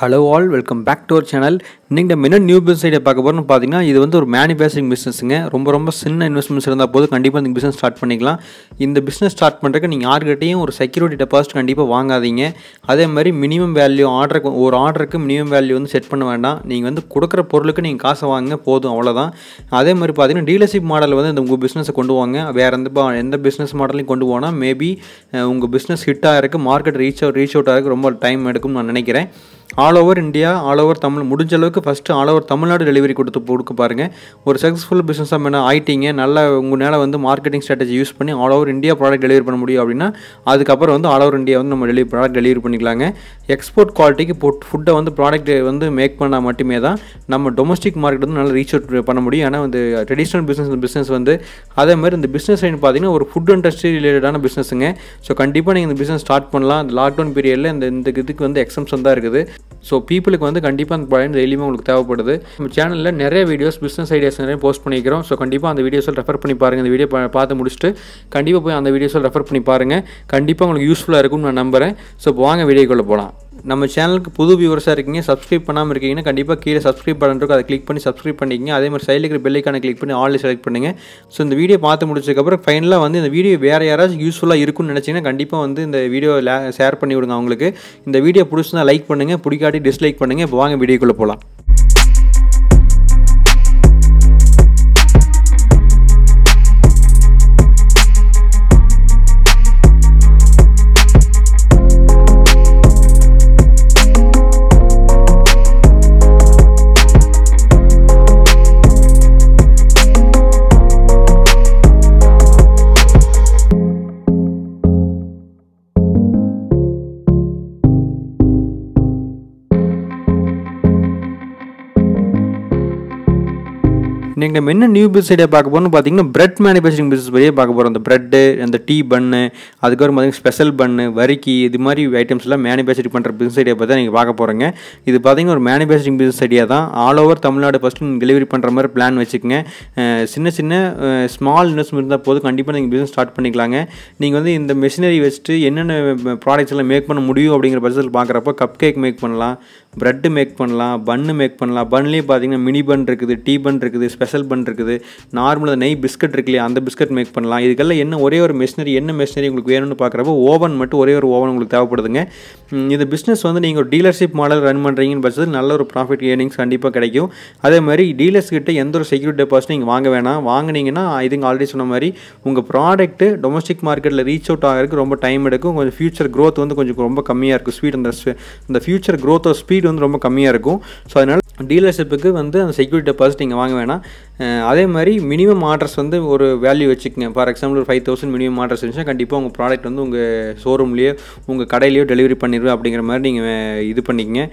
hello all welcome back to our channel நீங்கள் நம்ம என்ன நியூ பிஸ்னஸ் ஐடியா பார்க்க போகிறோம்னு பார்த்தீங்கன்னா இது வந்து ஒரு மேனுஃபேக்சரிங் பிஸ்னஸுங்க ரொம்ப ரொம்ப சின்ன இன்வெஸ்ட்மெண்ட்ஸ் இருந்தால் போது கண்டிப்பாக இந்த பிஸ்னஸ் ஸ்டார்ட் பண்ணிக்கலாம் இந்த பிஸ்னஸ் ஸ்டார்ட் பண்ணுறதுக்கு நீங்கள் யார்கிட்டையும் ஒரு செக்யூரிட்டி டெபாசிட் கண்டிப்பாக வாங்காதீங்க அதே மாதிரி மினிமம் வேல்யூ ஆர்டருக்கு ஒரு ஆர்டருக்கு மினிமம் வேல்யூ வந்து செட் பண்ண வேண்டாம் நீங்கள் வந்து கொடுக்குற பொருளுக்கு நீங்கள் காசை வாங்க போதும் அவ்வளோதான் அதே மாதிரி பார்த்தீங்கன்னா டீலர்ஷிப் மாடல் வந்து இந்த உங்கள் பிஸ்னஸை கொண்டு வாங்க வேறு எந்த எந்த பிஸ்னஸ் மாடலையும் கொண்டு போனால் மேபி உங்கள் பிஸ்னஸ் ஹிட்டாக இருக்குது market reach out reach out ஆகிறதுக்கு ரொம்ப டைம் எடுக்கும்னு நான் நினைக்கிறேன் all over India all over Tamil முடிஞ்ச அளவுக்கு first all over Tamil Nadu delivery கொடுத்து கொடுக்க பாருங்கள் ஒரு சக்ஸஸ்ஃபுல் பிஸ்னஸ் வேணால் ஆகிட்டீங்க நல்லா உங்களால் வந்து மார்க்கெட்டிங் ஸ்ட்ராட்டஜி யூஸ் பண்ணி all over India product delivery பண்ண முடியும் அப்படின்னா அதுக்கப்புறம் வந்து ஆல் ஓவர் இந்தியா வந்து நம்ம டெலிவரி ப்ராடக்ட் டெலிவரி பண்ணிக்கலாங்க எக்ஸ்போர்ட் குவாலிட்டிக்கு போட் ஃபுட்டை வந்து ப்ராடக்ட் வந்து மேக் பண்ணால் மட்டுமே தான் நம்ம டொமஸ்டிக் மார்க்கெட் வந்து நல்லா ரீச் அவுட் பண்ண முடியும் ஏன்னா வந்து ட்ரெடிஷ்னல் பிஸ்னஸ் பிஸ்னஸ் வந்து அதே மாதிரி இந்த பிஸ்னஸ் லைன் பார்த்தீங்கன்னா ஒரு ஃபுட் இண்டஸ்ட்ரி ரிலேட்டடான பிஸ்னஸுங்க ஸோ கண்டிப்பாக நீங்கள் இந்த பிஸ்னஸ் ஸ்டார்ட் பண்ணலாம் இந்த லாக்டவுன் பீரியடில் இந்த இந்த இதுக்கு வந்து எக்ஸம்ஷன் தான் இருக்குது ஸோ பீப்புளுக்கு வந்து கண்டிப்பாக அந்த ப்ராடக்ட் டெய்லியுமே உங்களுக்கு தேவைப்படுது நம்ம சேனலில் நிறைய வீடியோஸ் பிஸ்னஸ் ஐடியாஸ் நிறைய போஸ்ட் பண்ணிக்கிறோம் ஸோ கண்டிப்பாக அந்த வீடியோஸில் ரெஃபர் பண்ணி பாருங்கள் இந்த வீடியோ பார்த்து முடிச்சுட்டு கண்டிப்பாக போய் அந்த வீடியோஸில் ரெஃபர் பண்ணி பாருங்கள் கண்டிப்பாக உங்களுக்கு யூஸ்ஃபுல்லாக இருக்கும்னு நான் நம்புகிறேன் ஸோ வாங்க வீடியோக்குள்ளே போகலாம் நம்ம சேனலுக்கு புது வியூவர்ஸாக இருக்கீங்க சப்ஸ்கிரைப் பண்ணாமல் இருக்கீங்கன்னா கண்டிப்பாக கீழே சப்ஸ்கிரைப் பட்டன் இருக்கும் அதை கிளிக் பண்ணி சப்ஸ்கிரைப் பண்ணிக்கிங்க அதே மாதிரி சைடில் இருக்கிற பெல்லைக்கான கிளிக் பண்ணி ஆல்ரெடி செலக்ட் பண்ணுங்கள் ஸோ இந்த வீடியோ பார்த்து முடிச்சதுக்கப்புறம் ஃபைனலாக வந்து இந்த வீடியோ வேறு யாராச்சும் யூஸ்ஃபுல்லாக இருக்குன்னு நினச்சிங்கன்னா கண்டிப்பாக வந்து இந்த வீடியோ ஷேர் பண்ணி விடுங்க அவங்களுக்கு இந்த வீடியோ பிடிச்சிருந்தா லைக் பண்ணுங்கள் பிடிக்காட்டி டிஸ்லைக் பண்ணுங்கள் இப்போ வாங்க வீடியோக்குள்ளே போகலாம் இன்றைக்கி நம்ம என்ன நியூ பிஸ் ஐடியா பார்க்க போகணும்னு பார்த்தீங்கன்னா பிரெட் மேனுஃபேக்சரிங் பிஸ்னஸ் பற்றியே பார்க்க போகிறோம் அந்த பிரெட்டு அந்த டீ பன்னு அதுக்கப்புறம் பார்த்திங்கன்னா ஸ்பெஷல் பன்னு வரிக்கி இது மாதிரி ஐட்டம்ஸ்லாம் மேனுஃபேக்சரிங் பண்ணுற பிஸ்னஸ் ஐடியா பற்றி நீங்கள் பார்க்க போகிறேங்க இது பார்த்திங்கன்னா ஒரு மேனுஃபேக்சரிங் பிஸ்னஸ் ஐடியா தான் ஆல் ஓவர் தமிழ்நாடு ஃபஸ்ட்டு நீங்கள் டெலிவரி பண்ணுற மாதிரி பிளான் வச்சுக்கோங்க சின்ன சின்ன ஸ்மால் இன்வெஸ்ட்மெண்ட் இருந்தால் போதும் கண்டிப்பாக நீங்கள் பிஸ்னஸ் ஸ்டார்ட் பண்ணிக்கலாங்க நீங்கள் வந்து இந்த மிஷினரி வச்சுட்டு என்னென்ன ப்ராடக்ட்ஸ் எல்லாம் மேக் பண்ண முடியும் அப்படிங்கிற பட்சத்தில் பார்க்குறப்ப கப் கேக் மேக் பண்ணலாம் ப்ரெட்டு மேக் பண்ணலாம் பன்னு மேக் பண்ணலாம் பன்லேயும் பார்த்தீங்கன்னா மினி பன் இருக்குது டீ பன் இருக்குது ஸ்பெஷல் பன் இருக்குது நார்மலாக நெய் பிஸ்கட் இருக்கு இல்லையா அந்த பிஸ்கட் மேக் பண்ணலாம் இதுக்கெல்லாம் என்ன ஒரே ஒரு மிஷினரி என்ன மிஷினரி உங்களுக்கு வேணும்னு பார்க்குறப்போ ஓவன் மட்டும் ஒரே ஒரு ஓவன் உங்களுக்கு தேவைப்படுதுங்க இந்த பிஸ்னஸ் வந்து நீங்கள் ஒரு டீலர்ஷிப் மாடல் ரன் பண்ணுறீங்கன்னு பட்சத்தில் நல்ல ஒரு ப்ராஃபிட் ஏர்னிங்ஸ் கண்டிப்பாக கிடைக்கும் அதே மாதிரி டீலர்ஸ் கிட்ட எந்த ஒரு செக்யூரிட்டி டெபாசிட் நீங்கள் வாங்க வேணாம் வாங்கினீங்கன்னா இதுங்க ஆல்ரெடி சொன்ன மாதிரி உங்கள் ப்ராடக்ட்டு டொமஸ்டிக் மார்க்கெட்டில் ரீச் அவுட் ஆகிறதுக்கு ரொம்ப டைம் எடுக்கும் கொஞ்சம் ஃபியூச்சர் க்ரோத் வந்து கொஞ்சம் ரொம்ப கம்மியாக இருக்கும் ஸ்பீட் அந்த அந்த future growth of speed speed வந்து ரொம்ப கம்மியாக இருக்கும் ஸோ அதனால் டீலர்ஷிப்புக்கு வந்து அந்த செக்யூரிட்டி டெபாசிட் நீங்கள் வாங்க வேணாம் அதே மாதிரி மினிமம் ஆர்டர்ஸ் வந்து ஒரு வேல்யூ வச்சுக்கோங்க ஃபார் எக்ஸாம்பிள் ஒரு ஃபைவ் தௌசண்ட் மினிமம் ஆர்டர்ஸ் இருந்துச்சுன்னா கண்டிப்பாக உங்கள் ப்ராடக்ட் வந்து உங்கள் ஷோரூம்லேயோ உங்கள் கடையிலையோ டெலிவரி பண்ணிடுவேன் அப்படிங்கிற மாதிரி நீங்கள் இது பண்ணிக்கங்க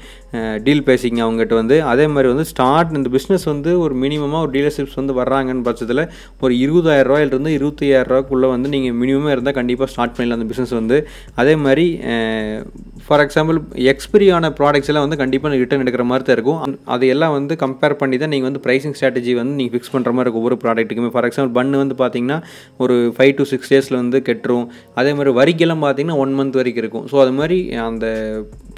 டீல் பேசிக்கங்க அவங்ககிட்ட வந்து அதே மாதிரி வந்து ஸ்டார்ட் இந்த பிஸ்னஸ் வந்து ஒரு மினிமமாக ஒரு டீலர்ஷிப்ஸ் வந்து வர்றாங்கன்னு பட்சத்தில் ஒரு இருபதாயிரம் ரூபாயிலிருந்து ரூபாய்க்குள்ளே வந்து நீங்கள் மினிமமாக இருந்தால் கண்டிப்பாக ஸ்டார்ட் பண்ணிடலாம் அந்த பிஸ்னஸ் வந்து அதே மாதிரி ஃபார் எக்ஸாம்பிள் எக்ஸ்பிரியான ப்ராடக்ட்ஸ் எல்லாம் வந்து கண்டிப்பாக ரிட்டர்ன் எடுக்கிற மாதிரி தான் இருக்கும் அதையெல்லாம் வந்து கம்பேர் பண்ணி தான் நீங்கள் வந்து ப்ரைஸிங் ஸ்ட்ராட்டஜி வந்து நீங்கள் ஃபிக்ஸ் பண்ணுற மாதிரி இருக்கும் ஒவ்வொரு ப்ராடக்ட்டுக்குமே ஃபார் எக்ஸாம்பிள் பண்ணு வந்து பார்த்திங்கன்னா ஒரு ஃபைவ் டு சிக்ஸ் டேஸில் வந்து கெட்டுரும் அதே மாதிரி வரிக்கெல்லாம் பார்த்திங்கன்னா ஒன் மந்த் வரைக்கும் இருக்கும் ஸோ அது மாதிரி அந்த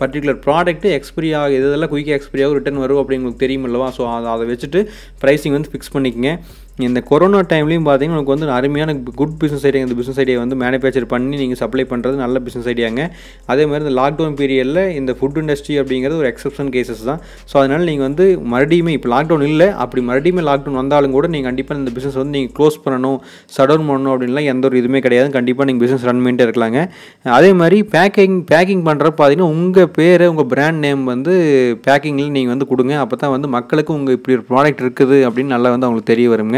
பர்டிகுலர் ப்ராடக்ட்டு எக்ஸ்பிரி ஆகும் இதெல்லாம் குயிக்காக எக்ஸ்பிரி ஆகும் ரிட்டன் வரும் அப்படிங்களுக்கு தெரியும் இல்லவா ஸோ அதை அதை வச்சுட்டு ப்ரைஸிங் வந்து ஃபிக்ஸ் பண்ணிக்கங்க இந்த கொரோனா டைம்லையும் பார்த்தீங்கன்னா உங்களுக்கு வந்து அருமையான குட் பிஸ்னஸ் ஐடியா இந்த பிஸ்னஸ் ஐடியா வந்து மேனுஃபேக்சர் பண்ணி நீங்கள் சப்ளை பண்ணுறது நல்ல பிஸ்னஸ் ஐடியாங்க அதே மாதிரி இந்த லாக்டவுன் பீரியடில் இந்த ஃபுட் இண்டஸ்ட்ரி அப்படிங்கிறது ஒரு எக்ஸப்ஷன் கேசஸ் தான் ஸோ அதனால் நீங்கள் வந்து மறுபடியுமே இப்போ லாக்டவுன் இல்லை அப்படி மறுபடியுமே லாக்டவுன் வந்தாலும் கூட நீங்கள் கண்டிப்பாக இந்த பிஸ்னஸ் வந்து நீங்கள் க்ளோஸ் பண்ணணும் சடவுன் பண்ணணும் அப்படின்லாம் எந்த ஒரு இதுவுமே கிடையாது கண்டிப்பாக நீங்கள் பிஸ்னஸ் ரன் பண்ணிட்டு இருக்கலாங்க அதே மாதிரி பேக்கிங் பேக்கிங் பண்ணுறப்ப பார்த்தீங்கன்னா உங்கள் பேர் உங்கள் பிராண்ட் நேம் வந்து பேக்கிங்கில் நீங்கள் வந்து கொடுங்க அப்போ தான் வந்து மக்களுக்கு உங்கள் இப்படி ஒரு ப்ராடக்ட் இருக்குது அப்படின்னு நல்லா வந்து அவங்களுக்கு தெரிய வருங்க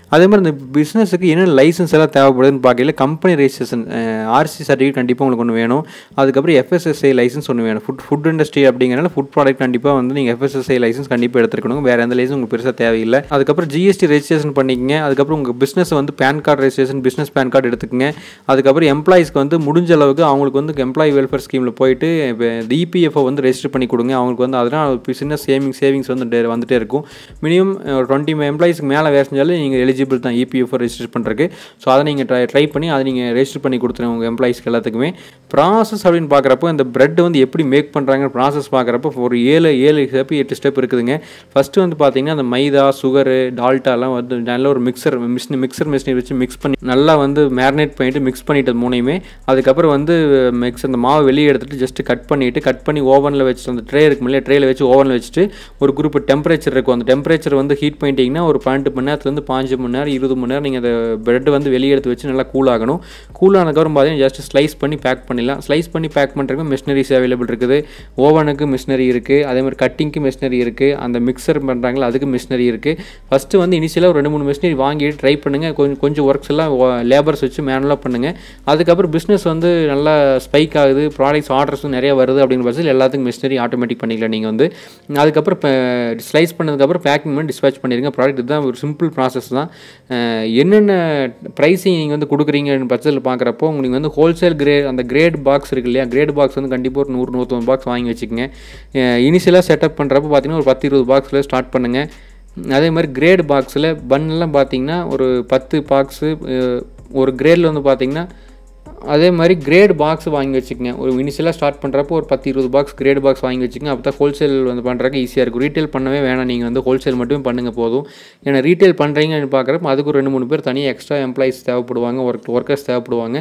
அதே மாதிரி இந்த பிஸ்னஸுக்கு என்ன லைசன்ஸ் எல்லாம் தேவைப்படுதுன்னு பார்க்கல கம்பெனி ரெஜிஸ்ட்ரேஷன் ஆர்சி சர்டிஃபிகேட் கண்டிப்பாக உங்களுக்கு ஒன்று வேணும் அதுக்கப்புறம் எஃப்எஸ்எஸ்ஐ லைசன்ஸ் ஒன்று வேணும் ஃபுட் ஃபுட் இண்டஸ்ட்ரி அப்படிங்கிறனால ஃபுட் ப்ராடக்ட் கண்டிப்பாக வந்து நீங்கள் எஃப்எஸ்எஸ்ஐ லைசன்ஸ் கண்டிப்பாக எடுத்துக்கணும் வேறு எந்த லைசன்ஸ் உங்களுக்கு பெருசாக தேவையில்லை அதுக்கப்புறம் ஜிஎஸ்டி ரெஜிஸ்ட்ரேஷன் பண்ணிக்கங்க அதுக்கப்புறம் உங்கள் பிஸ்னஸ் வந்து PAN card registration business PAN card எடுத்துக்கங்க அதுக்கப்புறம் எம்ப்ளாயிஸ்க்கு வந்து முடிஞ்ச அளவுக்கு அவங்களுக்கு வந்து எம்ப்ளாயி வெல்ஃபேர் ஸ்கீமில் போயிட்டு டிபிஎஃப்ஓ இபிஎஃப்ஓ e வந்து ரெஜிஸ்டர் பண்ணி கொடுங்க அவங்களுக்கு வந்து அதனால் சின்ன சேவிங் சேவிங்ஸ் வந்து வந்துகிட்டே இருக்கும் மினிமம் டுவெண்ட்டி எம்ப்ளாயிஸ்க்கு மேலே வேறு செஞ்சாலும் நீங்கள் எலிஜி எலிஜிபிள் தான் இபிஎஃப் ரெஜிஸ்டர் பண்ணுறதுக்கு ஸோ அதை நீங்கள் ட்ரை ட்ரை பண்ணி அதை நீங்கள் ரெஜிஸ்டர் பண்ணி கொடுத்துருங்க உங்கள் எம்ப்ளாயிஸ்க்கு எல்லாத்துக்குமே ப்ராசஸ் அப்படின்னு பார்க்குறப்போ இந்த பிரெட் வந்து எப்படி மேக் பண்ணுறாங்க ப்ராசஸ் பார்க்குறப்போ ஒரு ஏழு ஏழு ஸ்டெப் எட்டு ஸ்டெப் இருக்குதுங்க ஃபஸ்ட்டு வந்து பார்த்தீங்கன்னா அந்த மைதா சுகரு டால்ட்டாலாம் வந்து நல்ல ஒரு மிக்சர் மிஷின் மிக்சர் மிஷினை வச்சு மிக்ஸ் பண்ணி நல்லா வந்து மேரினேட் பண்ணிட்டு மிக்ஸ் பண்ணிட்டது மூணையுமே அதுக்கப்புறம் வந்து மிக்ஸ் அந்த மாவை வெளியே எடுத்துகிட்டு ஜஸ்ட்டு கட் பண்ணிவிட்டு கட் பண்ணி ஓவனில் வச்சு அந்த ட்ரே இருக்கு இல்லையா ட்ரேயில் வச்சு ஓவனில் வச்சுட்டு ஒரு குரூப் டெம்பரேச்சர் இருக்கும் அந்த டெம்பரேச்சர் வந்து ஹீட் பண்ணிட்டீங்கன்னா ஒரு பன்னெண்டு மணி நேரத்துலேருந்து பாஞ்சு மணி மணி நேரம் இருபது மணி நேரம் நீங்கள் அந்த ப்ரெட் வந்து வெளியே எடுத்து வச்சு நல்லா கூல் ஆகணும் கூல் ஆனதுக்கப்புறம் பார்த்தீங்கன்னா ஜஸ்ட் ஸ்லைஸ் பண்ணி பேக் பண்ணிடலாம் ஸ்லைஸ் பண்ணி பேக் பண்ணுறதுக்கு மிஷினரிஸ் அவைலபிள் இருக்குது ஓவனுக்கு மிஷினரி இருக்குது அதே மாதிரி கட்டிங்க்கு மிஷினரி இருக்குது அந்த மிக்சர் பண்ணுறாங்களா அதுக்கு மிஷினரி இருக்குது ஃபஸ்ட்டு வந்து இனிஷியலாக ஒரு ரெண்டு மூணு மிஷினரி வாங்கிட்டு ட்ரை பண்ணுங்கள் கொஞ்சம் கொஞ்சம் ஒர்க்ஸ் எல்லாம் லேபர்ஸ் வச்சு மேனுவலாக பண்ணுங்கள் அதுக்கப்புறம் பிஸ்னஸ் வந்து நல்லா ஸ்பைக் ஆகுது ப்ராடக்ட்ஸ் ஆர்டர்ஸும் நிறையா வருது அப்படிங்கிற பட்சத்தில் எல்லாத்துக்கும் மிஷினரி ஆட்டோமேட்டிக் பண்ணிக்கலாம் நீங்கள் வந்து அதுக்கப்புறம் ஸ்லைஸ் பண்ணதுக்கப்புறம் பேக்கிங் பண்ணி டிஸ்பேச் பண்ணிடுங்க ப்ராடக்ட் இதுதான் ஒரு சிம்பிள் ப்ராசஸ் தான் என்னென்ன ப்ரைஸிங் நீங்கள் வந்து கொடுக்குறீங்கன்னு பட்சத்தில் பார்க்குறப்போ உங்களுக்கு வந்து ஹோல்சேல் கிரே அந்த கிரேட் பாக்ஸ் இருக்குது இல்லையா கிரேட் பாக்ஸ் வந்து கண்டிப்பாக ஒரு நூறு நூற்றம்பது பாக்ஸ் வாங்கி வச்சுக்கோங்க இனிஷியலாக செட்டப் பண்ணுறப்போ பார்த்தீங்கன்னா ஒரு பத்து இருபது பாக்ஸில் ஸ்டார்ட் பண்ணுங்கள் அதே மாதிரி கிரேட் பாக்ஸில் பன்னெலாம் பார்த்தீங்கன்னா ஒரு பத்து பாக்ஸு ஒரு கிரேடில் வந்து பார்த்திங்கன்னா அதே மாதிரி கிரேட் பாக்ஸ் வாங்கி வச்சுக்கங்க ஒரு இனிஷியலாக ஸ்டார்ட் பண்ணுறப்போ ஒரு பத்து இருபது பாக்ஸ் கிரேட் பாக்ஸ் வாங்கி வச்சுக்கங்க அப்போ தான் ஹோல்சேல் வந்து பண்ணுறதுக்கு ஈஸியாக இருக்கும் ரீட்டைல் பண்ணவே வேணாம் நீங்கள் வந்து ஹோல்சேல் மட்டுமே பண்ணுங்கள் போதும் ஏன்னா ரீட்டைல் பண்ணுறீங்கன்னு பார்க்குறப்ப அதுக்கு ரெண்டு மூணு பேர் தனியாக எக்ஸ்ட்ரா எம்ப்ளாயிஸ் தேவைப்படுவாங்க ஒர்க் ஒர்க்கர்ஸ் தேவைப்படுவாங்க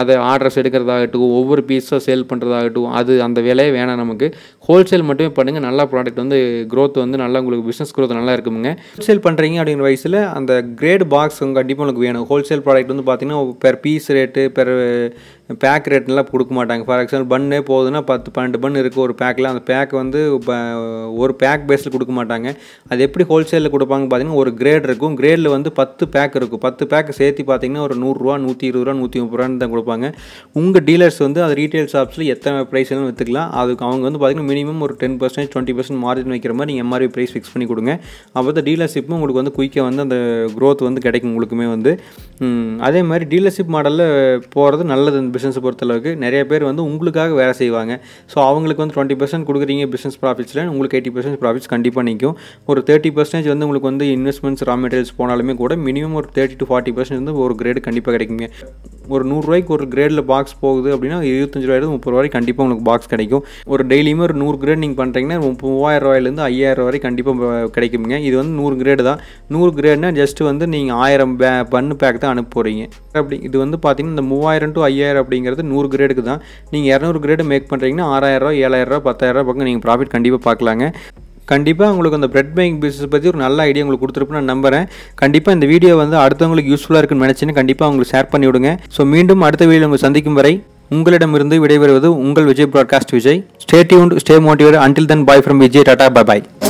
அதை ஆர்டர்ஸ் எடுக்கிறதாகட்டும் ஒவ்வொரு பீஸாக சேல் பண்ணுறதாகட்டும் அது அந்த விலையே வேணாம் நமக்கு ஹோல்சேல் மட்டுமே பண்ணுங்கள் நல்லா ப்ராடக்ட் வந்து க்ரோத் வந்து நல்லா உங்களுக்கு பிஸ்னஸ் க்ரோத் நல்லா இருக்குங்க ஹோல்சேல் பண்ணுறீங்க அப்படிங்கிற வயசில் அந்த கிரேட் பாக்ஸ் கண்டிப்பாக உங்களுக்கு வேணும் ஹோல்சேல் ப்ராடக்ட் வந்து பார்த்திங்கன்னா per piece rate per pack ரேட்லாம் கொடுக்க மாட்டாங்க ஃபார் எக்ஸாம்பிள் பண்ணே போகுதுன்னா பத்து பன்னெண்டு பன் இருக்குது ஒரு பேக்கில் அந்த பேக் வந்து ஒரு பேக் பேஸில் கொடுக்க மாட்டாங்க அது எப்படி ஹோல்சேலில் கொடுப்பாங்க பார்த்தீங்கன்னா ஒரு கிரேட் இருக்கும் கிரேடில் வந்து பத்து பேக் இருக்கும் பத்து பேக் சேர்த்து பார்த்தீங்கன்னா ஒரு நூறுரூவா நூற்றி இருபது ரூபா நூற்றி முப்பது ரூபான்னு தான் கொடுப்பாங்க உங்கள் டீலர்ஸ் வந்து அது ரீட்டைல் ஷாப்ஸில் எத்தனை ப்ரைஸ்லாம் விற்றுக்கலாம் அதுக்கு அவங்க வந்து பார்த்திங்கன்னா மினிமம் ஒரு ten percentage twenty percent margin வைக்கிற மாதிரி நீங்கள் எம்ஆர்பி ப்ரைஸ் ஃபிக்ஸ் பண்ணி கொடுங்க அப்போ தான் டீலர்ஷிப்பும் உங்களுக்கு வந்து குயிக்காக வந்து அந்த க்ரோத் வந்து கிடைக்கும் உங்களுக்குமே வந்து அதே மாதிரி டீலர்ஷிப் மாடலில் போகிறது நல்லது பிஸ்னஸை பொறுத்தளவுக்கு நிறைய பேர் வந்து உங்களுக்காக வேலை செய்வாங்க ஸோ அவங்களுக்கு வந்து டுவெண்ட்டி பர்சன்ட் கொடுக்குறீங்க பிஸ்னஸ் ப்ராஃபிட்ஸில் உங்களுக்கு எயிட்டி பர்சன்ட் ப்ராஃபிட்ஸ் கண்டிப்பாக நிற்கும் ஒரு தேர்ட்டி பர்சன்டேஜ் வந்து உங்களுக்கு வந்து இன்வெஸ்ட்மெண்ட்ஸ் ரா மெட்டீரியல்ஸ் போனாலுமே கூட மினிமம் ஒரு தேர்ட்டி டு ஃபார்ட்டி பர்சன்ட் வந்து ஒரு கிரேடு கண்டிப்பாக கிடைக்குங்க ஒரு நூறுரூவாய்க்கு ஒரு கிரேடில் பாக்ஸ் போகுது அப்படின்னா இருபத்தஞ்சு ரூபாயிலிருந்து முப்பது ரூபாய்க்கு கண்டிப்பாக உங்களுக்கு பாக்ஸ் கிடைக்கும் ஒரு டெய்லியுமே ஒரு நூறு கிரேட் நீங்கள் பண்ணுறீங்கன்னா மூவாயிரம் ரூபாயிலேருந்து ஐயாயிரம் ரூபாய் கண்டிப்பாக கிடைக்குங்க இது வந்து நூறு கிரேடு தான் நூறு கிரேட்னா ஜஸ்ட் வந்து நீங்கள் ஆயிரம் பே பண்ணு பேக் தான் அனுப்ப போகிறீங்க அப்படி இது வந்து பார்த்தீங்கன்னா இந்த மூவாயிரம் டு ஐயாயிரம் அப்படிங்கிறது நூறு கிரேடுக்கு தான் நீங்கள் இரநூறு கிரேடு மேக் பண்ணுறீங்கன்னா ஆறாயிரரூவா ஏழாயிரரூவா பத்தாயிரரூவா பக்கம் நீங்கள் ப்ராஃபிட் கண்டிப்பாக பார்க்கலாங்க கண்டிப்பாக உங்களுக்கு அந்த பிரெட் மேக்கிங் பிஸ்னஸ் பற்றி ஒரு நல்ல ஐடியா உங்களுக்கு கொடுத்துருப்பு நான் நம்புகிறேன் கண்டிப்பாக இந்த வீடியோ வந்து அடுத்தவங்களுக்கு யூஸ்ஃபுல்லாக இருக்குன்னு நினச்சின்னு கண்டிப்பாக உங்களுக்கு ஷேர் பண்ணி விடுங்க ஸோ மீண்டும் அடுத்த வீடியோ உங்களை சந்திக்கும் வரை உங்களிடமிருந்து விடைபெறுவது உங்கள் Vijay broadcast Vijay stay tune stay motivate until then bye from Vijay tata bye